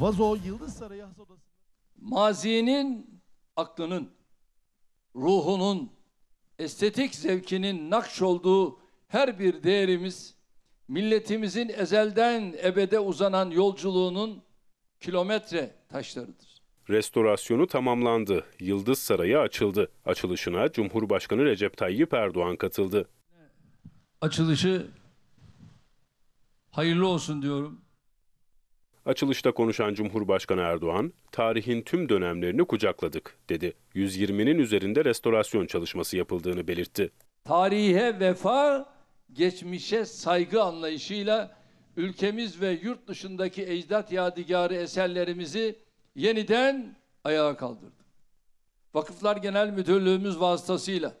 Vazo Yıldız Sarayı Has Odası'nda... Mazinin, aklının, ruhunun, estetik zevkinin nakş olduğu her bir değerimiz, milletimizin ezelden ebede uzanan yolculuğunun kilometre taşlarıdır. Restorasyonu tamamlandı. Yıldız Sarayı açıldı. Açılışına Cumhurbaşkanı Recep Tayyip Erdoğan katıldı. Açılışı hayırlı olsun diyorum. Açılışta konuşan Cumhurbaşkanı Erdoğan, tarihin tüm dönemlerini kucakladık dedi. 120'nin üzerinde restorasyon çalışması yapıldığını belirtti. Tarihe vefa, geçmişe saygı anlayışıyla ülkemiz ve yurt dışındaki ecdat yadigarı eserlerimizi yeniden ayağa kaldırdı. Vakıflar Genel Müdürlüğümüz vasıtasıyla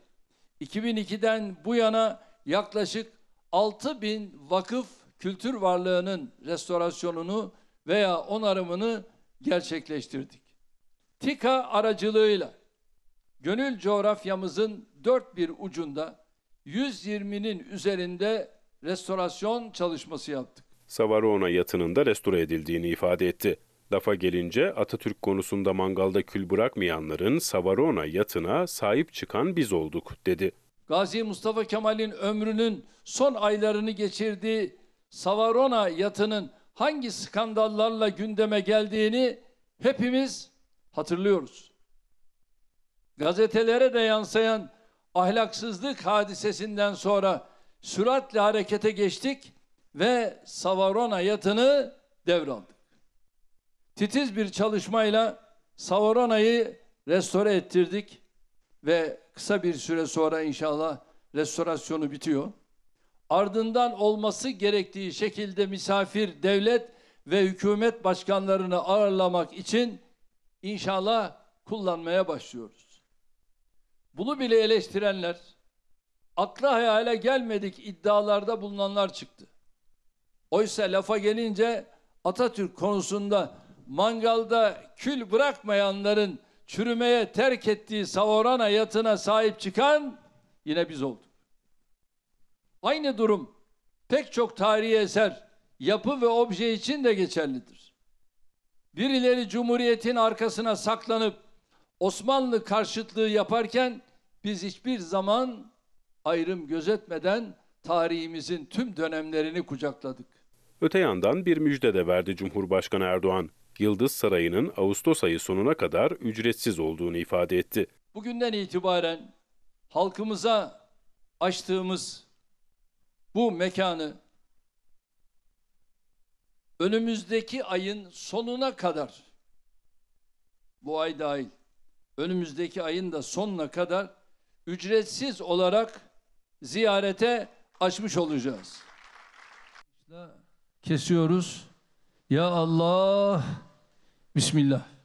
2002'den bu yana yaklaşık 6 bin vakıf kültür varlığının restorasyonunu veya onarımını gerçekleştirdik. TİKA aracılığıyla gönül coğrafyamızın dört bir ucunda 120'nin üzerinde restorasyon çalışması yaptık. Savarona yatının da restore edildiğini ifade etti. Lafa gelince Atatürk konusunda mangalda kül bırakmayanların Savarona yatına sahip çıkan biz olduk dedi. Gazi Mustafa Kemal'in ömrünün son aylarını geçirdiği Savarona yatının hangi skandallarla gündeme geldiğini hepimiz hatırlıyoruz. Gazetelere de yansıyan ahlaksızlık hadisesinden sonra süratle harekete geçtik ve Savarona yatını devraldık. Titiz bir çalışmayla Savarona'yı restore ettirdik ve kısa bir süre sonra inşallah restorasyonu bitiyor ardından olması gerektiği şekilde misafir devlet ve hükümet başkanlarını ağırlamak için inşallah kullanmaya başlıyoruz. Bunu bile eleştirenler, akla hayale gelmedik iddialarda bulunanlar çıktı. Oysa lafa gelince Atatürk konusunda mangalda kül bırakmayanların çürümeye terk ettiği Savorana hayatına sahip çıkan yine biz olduk. Aynı durum pek çok tarihi eser, yapı ve obje için de geçerlidir. Birileri Cumhuriyet'in arkasına saklanıp Osmanlı karşıtlığı yaparken biz hiçbir zaman ayrım gözetmeden tarihimizin tüm dönemlerini kucakladık. Öte yandan bir müjde de verdi Cumhurbaşkanı Erdoğan. Yıldız Sarayı'nın Ağustos ayı sonuna kadar ücretsiz olduğunu ifade etti. Bugünden itibaren halkımıza açtığımız bu mekanı önümüzdeki ayın sonuna kadar bu ay dahil önümüzdeki ayın da sonuna kadar ücretsiz olarak ziyarete açmış olacağız. Kesiyoruz. Ya Allah Bismillah.